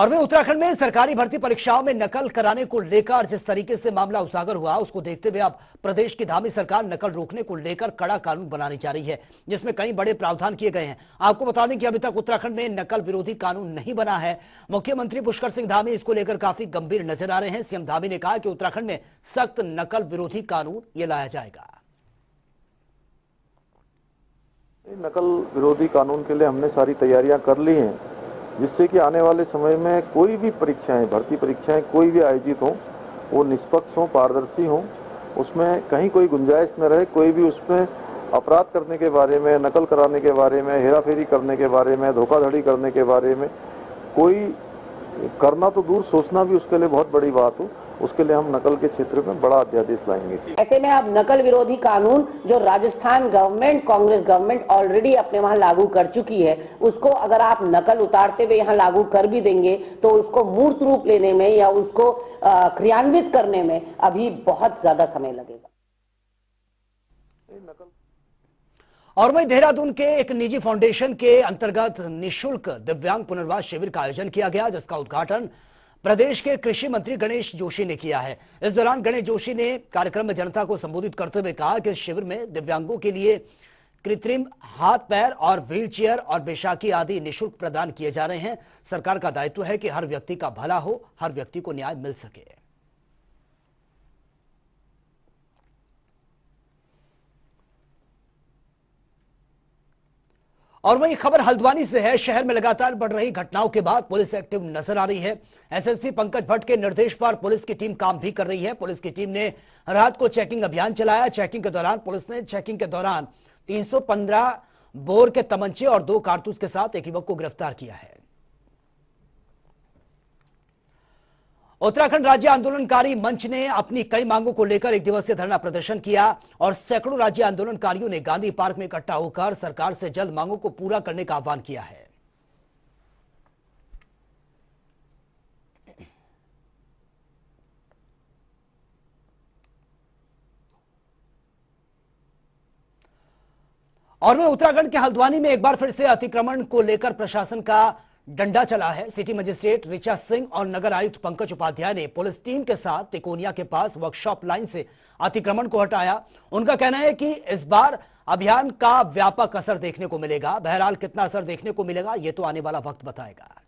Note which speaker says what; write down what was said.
Speaker 1: और वे उत्तराखंड में सरकारी भर्ती परीक्षाओं में नकल कराने को लेकर जिस तरीके से मामला उजागर हुआ उसको देखते हुए अब प्रदेश की धामी सरकार नकल रोकने को लेकर कड़ा कानून बनाने जा रही है जिसमें कई बड़े प्रावधान किए गए हैं आपको बता दें कि अभी तक उत्तराखंड में नकल विरोधी कानून नहीं बना है मुख्यमंत्री पुष्कर सिंह धामी इसको लेकर काफी गंभीर नजर आ रहे हैं सीएम धामी ने कहा कि उत्तराखंड में सख्त नकल विरोधी कानून ये लाया जाएगा
Speaker 2: नकल विरोधी कानून के लिए हमने सारी तैयारियां कर ली हैं जिससे कि आने वाले समय में कोई भी परीक्षाएं भर्ती परीक्षाएं कोई भी आयोजित हों वो निष्पक्ष हों पारदर्शी हों उसमें कहीं कोई गुंजाइश न रहे कोई भी उसमें अपराध करने के बारे में नकल कराने के बारे में हेराफेरी करने के बारे में धोखाधड़ी करने के बारे में कोई करना तो दूर सोचना भी उसके लिए बहुत बड़ी बात हो उसके लिए हम नकल के क्षेत्र में बड़ा अध्यादेश लाएंगे
Speaker 3: ऐसे में आप नकल विरोधी कानून जो Rajasthan government Congress government already अपने वहाँ लागू कर चुकी है उसको अगर आप नकल उतारते हुए यहाँ लागू कर भी देंगे तो उसको मूर्त रूप लेने में या उसको क्रियान्वित करने में अभी बहुत ज्यादा समय लगेगा
Speaker 1: और वही देहरादून के एक निजी फाउंडेशन के अंतर्गत निशुल्क दिव्यांग पुनर्वास शिविर का आयोजन किया गया जिसका उद्घाटन प्रदेश के कृषि मंत्री गणेश जोशी ने किया है इस दौरान गणेश जोशी ने कार्यक्रम में जनता को संबोधित करते हुए कहा कि इस शिविर में दिव्यांगों के लिए कृत्रिम हाथ पैर और व्हीलचेयर और बेशाखी आदि निशुल्क प्रदान किए जा रहे हैं सरकार का दायित्व है कि हर व्यक्ति का भला हो हर व्यक्ति को न्याय मिल सके और वहीं खबर हल्द्वानी से है शहर में लगातार बढ़ रही घटनाओं के बाद पुलिस एक्टिव नजर आ रही है एसएसपी पंकज भट्ट के निर्देश पर पुलिस की टीम काम भी कर रही है पुलिस की टीम ने रात को चेकिंग अभियान चलाया चेकिंग के दौरान पुलिस ने चेकिंग के दौरान 315 बोर के तमंचे और दो कारतूस के साथ एक युवक को गिरफ्तार किया है उत्तराखंड राज्य आंदोलनकारी मंच ने अपनी कई मांगों को लेकर एक दिवसीय धरना प्रदर्शन किया और सैकड़ों राज्य आंदोलनकारियों ने गांधी पार्क में इकट्ठा होकर सरकार से जल्द मांगों को पूरा करने का आह्वान किया है और वे उत्तराखंड के हल्द्वानी में एक बार फिर से अतिक्रमण को लेकर प्रशासन का डंडा चला है सिटी मजिस्ट्रेट ऋचा सिंह और नगर आयुक्त पंकज उपाध्याय ने पुलिस टीम के साथ तिकोनिया के पास वर्कशॉप लाइन से अतिक्रमण को हटाया उनका कहना है कि इस बार अभियान का व्यापक असर देखने को मिलेगा बहरहाल कितना असर देखने को मिलेगा ये तो आने वाला वक्त बताएगा